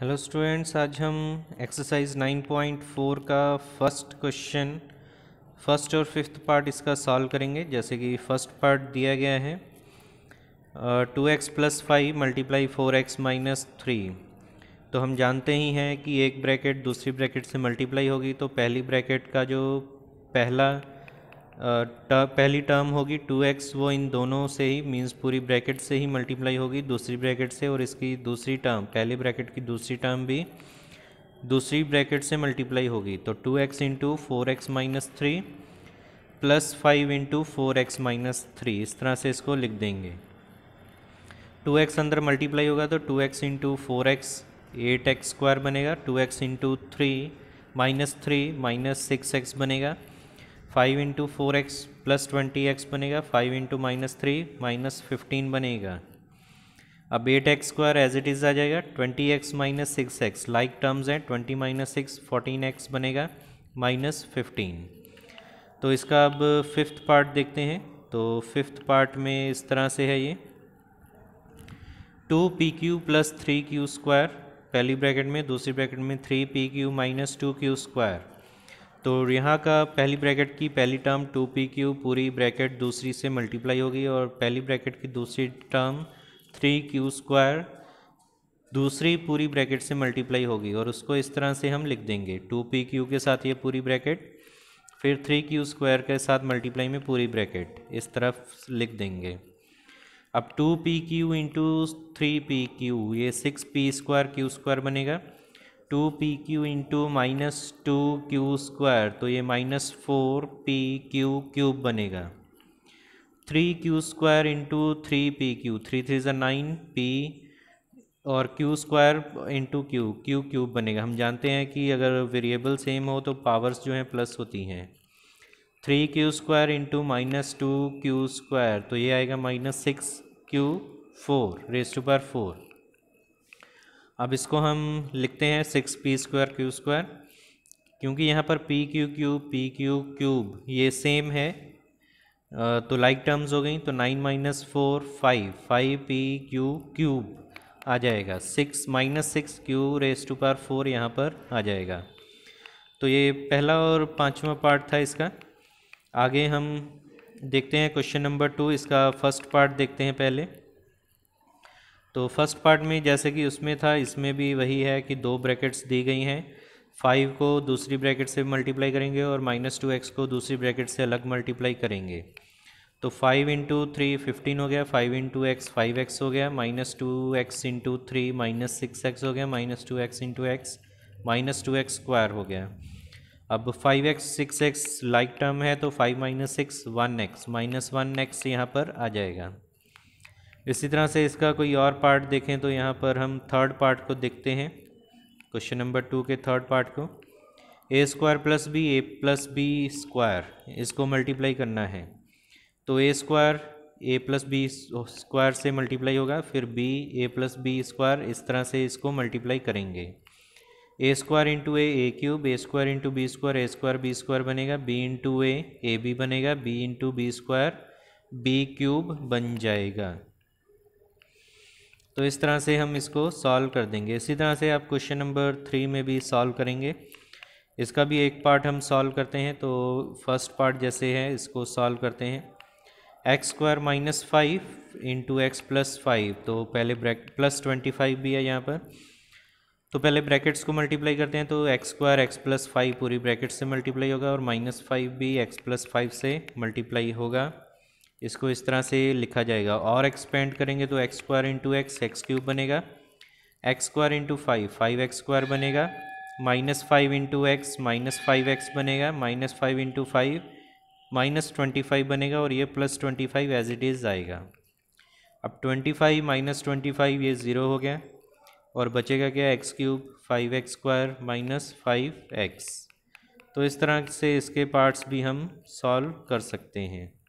hello students आज हम exercise 9.4 का फर्स्ट क्वेश्चन फर्स्ट और फिफ्थ पार्ट इसका सॉल्व करेंगे जैसे कि फर्स्ट पार्ट दिया गया है two x plus five multiply four x minus three तो हम जानते ही हैं कि एक ब्रैकेट दूसरी ब्रैकेट से मल्टीप्लाई होगी तो पहली ब्रैकेट का जो पहला टर्म पहली टर्म होगी टू एक्स वो इन दोनों से ही मीन्स पूरी ब्रैकेट से ही मल्टीप्लाई होगी दूसरी ब्रैकेट से और इसकी दूसरी टर्म पहली ब्रैकेट की दूसरी टर्म भी दूसरी ब्रैकेट से मल्टीप्लाई होगी तो two x into four x minus three plus five into four x minus three इस तरह से इसको लिख देंगे टू एक्स अंदर मल्टीप्लाई होगा तो two x into four x eight x square बनेगा two x into three minus three minus six x बनेगा five into four x plus twenty x बनेगा five into minus three minus fifteen बनेगा अब eight x square as it is आ जाएगा twenty x minus six x like terms हैं twenty minus six fourteen x बनेगा minus fifteen तो इसका अब फिफ्थ पार्ट देखते हैं तो फिफ्थ पार्ट में इस तरह से है ये two p q plus three q square पहली ब्रैकेट में दूसरी ब्रैकेट में three p q minus two q square तो यहाँ का पहली ब्रैकेट की पहली टर्म टू पी क्यू पूरी ब्रैकेट दूसरी से मल्टीप्लाई होगी और पहली ब्रैकेट की दूसरी टर्म थ्री क्यू स्क्वायर दूसरी पूरी ब्रैकेट से मल्टीप्लाई होगी और उसको इस तरह से हम लिख देंगे टू पी क्यू के साथ ये पूरी ब्रैकेट फिर थ्री क्यू स्क्वायर के साथ मल्टीप्लाई में पूरी ब्रैकेट इस तरफ लिख देंगे अब two p q into three p q ये six p square q square बनेगा two p q into minus two q square तो ये minus four p q cube बनेगा three q square into three p q three three ज़ा nine p और q square into q q cube बनेगा हम जानते हैं कि अगर वेरिएबल सेम हो तो पावर्स जो हैं प्लस होती हैं three q square into minus two q square तो ये आएगा minus six q four raise to four अब इसको हम लिखते हैं six p square q square क्योंकि यहाँ पर p q cube p q cube ये सेम है तो लाइक टर्म्स हो गई तो nine minus four five five p q cube आ जाएगा six minus six q raise to power four यहाँ पर आ जाएगा तो ये पहला और पाँचवा पार्ट था इसका आगे हम देखते हैं क्वेश्चन नंबर टू इसका फर्स्ट पार्ट देखते हैं पहले तो फर्स्ट पार्ट में जैसे कि उसमें था इसमें भी वही है कि दो ब्रैकेट्स दी गई हैं फाइव को दूसरी ब्रैकेट से मल्टीप्लाई करेंगे और माइनस टू एक्स को दूसरी ब्रैकेट से अलग मल्टीप्लाई करेंगे तो फाइव इंटू थ्री फिफ्टीन हो गया five into x five x हो गया minus two x into three minus six x हो गया minus two x into x minus two x square हो गया अब five x six x like term है तो five minus six one x minus one x यहाँ पर आ जाएगा इसी तरह से इसका कोई और पार्ट देखें तो यहाँ पर हम थर्ड पार्ट को देखते हैं क्वेश्चन नंबर टू के थर्ड पार्ट को a square plus b a plus b square इसको मल्टीप्लाई करना है तो a square a plus b square से मल्टीप्लाई होगा फिर b a plus b square इस तरह से इसको मल्टीप्लाई करेंगे a square into a a cube a square into b square a square b square बनेगा b into a a b बनेगा b into b square b cube बन जाएगा तो इस तरह से हम इसको सॉल्व कर देंगे इसी तरह से आप क्वेश्चन नंबर थ्री में भी सॉल्व करेंगे इसका भी एक पार्ट हम सॉल्व करते हैं तो फर्स्ट पार्ट जैसे है इसको सॉल्व करते हैं x square minus five into x plus five तो पहले ब्रैक प्लस ट्वेंटी फाइव भी है यहाँ पर तो पहले ब्रैकेट्स को मल्टीप्लाई करते हैं तो x square x plus five पूरी ब्रैकेट से मल्टीप्लाई होगा और माइनस फाइव भी एक्स प्लस फाइव से मल्टीप्लाई होगा इसको इस तरह से लिखा जाएगा और एक्सपेंड करेंगे तो x square into x x cube बनेगा x square into five five x square बनेगा minus five into x minus five x बनेगा minus five into five minus twenty five बनेगा और ये plus twenty five as it is आएगा अब twenty five minus twenty five ये zero हो गया और बचेगा क्या x cube five x square minus five x तो इस तरह से इसके पार्ट्स भी हम सॉल्व कर सकते हैं